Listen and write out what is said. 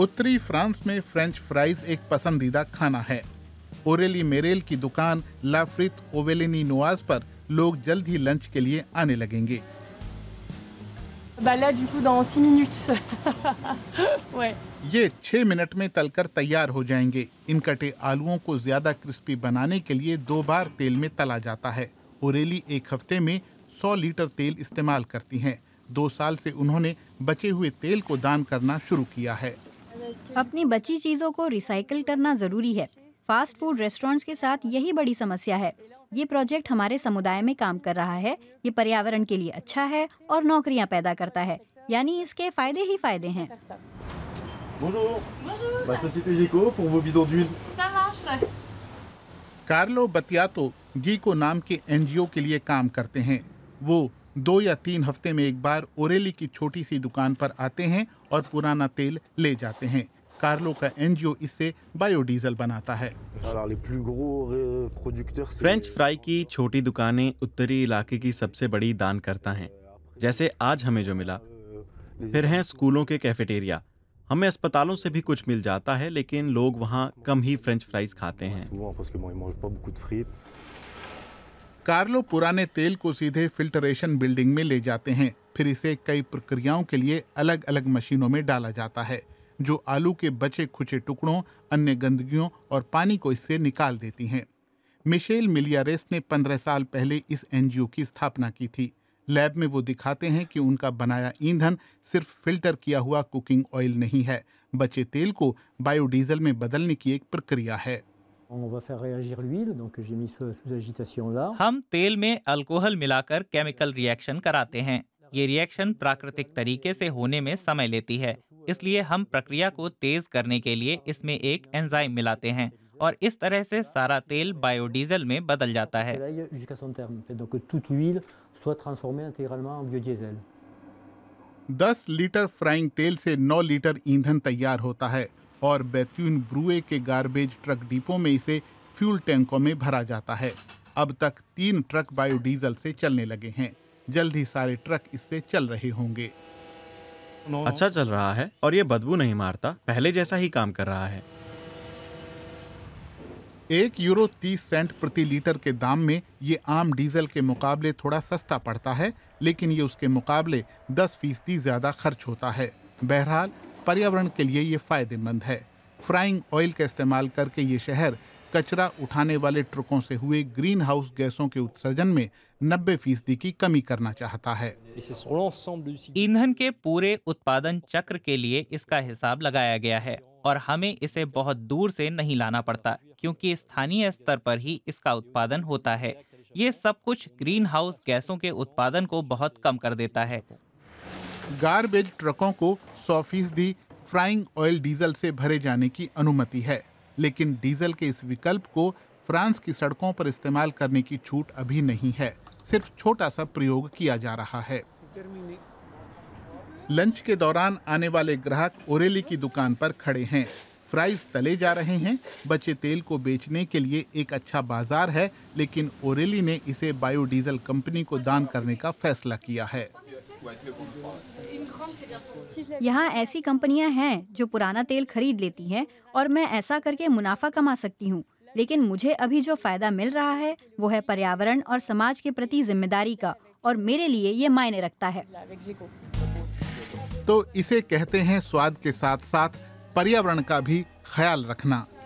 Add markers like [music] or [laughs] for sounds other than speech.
उत्तरी फ्रांस में French fries एक पसंदीदा खाना है ओरेली मेरेल की दुकान लाफ्रित ओवेलिनी नुआज पर लोग जल्द ही लंच के लिए आने लगेंगे [laughs] ये छह मिनट में तलकर तैयार हो जाएंगे इन कटे आलुओं को ज्यादा क्रिस्पी बनाने के लिए दो बार तेल में तला जाता है ओरेली एक हफ्ते में 100 लीटर तेल इस्तेमाल करती हैं दो साल से उन्होंने बचे हुए तेल को दान करना शुरू किया है अपनी बची चीज़ों को रिसाइकिल करना ज़रूरी है फास्ट फूड रेस्टोरेंट्स के साथ यही बड़ी समस्या है ये प्रोजेक्ट हमारे समुदाय में काम कर रहा है ये पर्यावरण के लिए अच्छा है और नौकरियां पैदा करता है यानी इसके फायदे ही फायदे हैं कार्लो बतियातो गीको नाम के एनजीओ के लिए काम करते हैं वो दो या तीन हफ्ते में एक बार ओरेली की छोटी सी दुकान पर आते हैं और पुराना तेल ले जाते हैं कार्लो का एनजीओ इससे बायोडीजल बनाता है फ्रेंच फ्राई euh, की छोटी दुकानें उत्तरी इलाके की सबसे बड़ी दान करता है जैसे आज हमें जो मिला फिर हैं स्कूलों के कैफेटेरिया हमें अस्पतालों से भी कुछ मिल जाता है लेकिन लोग वहाँ कम ही फ्रेंच फ्राइज खाते हैं कार्लो पुराने तेल को सीधे फिल्टरेशन बिल्डिंग में ले जाते हैं फिर इसे कई प्रक्रियाओं के लिए अलग अलग मशीनों में डाला जाता है जो आलू के बचे खुचे टुकड़ों अन्य गंदगियों और पानी को इससे निकाल देती हैं मिशेल मिलियारेस ने पंद्रह साल पहले इस एनजीओ की स्थापना की थी लैब में वो दिखाते हैं कि उनका बनाया ईंधन सिर्फ फिल्टर किया हुआ कुकिंग ऑयल नहीं है बचे तेल को बायोडीजल में बदलने की एक प्रक्रिया है हम तेल में अल्कोहल मिलाकर केमिकल रिएक्शन कराते हैं ये रिएक्शन प्राकृतिक तरीके से होने में समय लेती है इसलिए हम प्रक्रिया को तेज करने के लिए इसमें एक एंजाइम मिलाते हैं और इस तरह से सारा तेल बायोडीजल में बदल जाता है दस लीटर फ्राइंग तेल से नौ लीटर ईंधन तैयार होता है और बैतून ब्रुए के गार्बेज ट्रक डिपो में इसे फ्यूल टैंकों में भरा जाता है अब तक तीन ट्रक बायोडीजल से चलने लगे हैं जल्द ही सारे ट्रक इससे चल रहे होंगे अच्छा चल रहा है और ये बदबू नहीं मारता पहले जैसा ही काम कर रहा है एक यूरो तीस सेंट प्रति लीटर के दाम में ये आम डीजल के मुकाबले थोड़ा सस्ता पड़ता है लेकिन ये उसके मुकाबले दस फीसदी ज़्यादा खर्च होता है बहरहाल पर्यावरण के लिए ये फायदेमंद है फ्राइंग ऑयल का इस्तेमाल करके ये शहर कचरा उठाने वाले ट्रकों से हुए ग्रीन हाउस गैसों के उत्सर्जन में 90 फीसदी की कमी करना चाहता है ईंधन के पूरे उत्पादन चक्र के लिए इसका हिसाब लगाया गया है और हमें इसे बहुत दूर से नहीं लाना पड़ता क्योंकि स्थानीय स्तर पर ही इसका उत्पादन होता है ये सब कुछ ग्रीन हाउस गैसों के उत्पादन को बहुत कम कर देता है गार्बेज ट्रकों को सौ फीसदी फ्राइंग ऑयल डीजल से भरे जाने की अनुमति है लेकिन डीजल के इस विकल्प को फ्रांस की सड़कों पर इस्तेमाल करने की छूट अभी नहीं है सिर्फ छोटा सा प्रयोग किया जा रहा है लंच के दौरान आने वाले ग्राहक ओरेली की दुकान पर खड़े हैं फ्राइज तले जा रहे हैं बचे तेल को बेचने के लिए एक अच्छा बाजार है लेकिन ओरेली ने इसे बायोडीजल कंपनी को दान करने का फैसला किया है यहाँ ऐसी कंपनियां हैं जो पुराना तेल खरीद लेती हैं और मैं ऐसा करके मुनाफा कमा सकती हूँ लेकिन मुझे अभी जो फायदा मिल रहा है वो है पर्यावरण और समाज के प्रति जिम्मेदारी का और मेरे लिए ये मायने रखता है तो इसे कहते हैं स्वाद के साथ साथ पर्यावरण का भी ख्याल रखना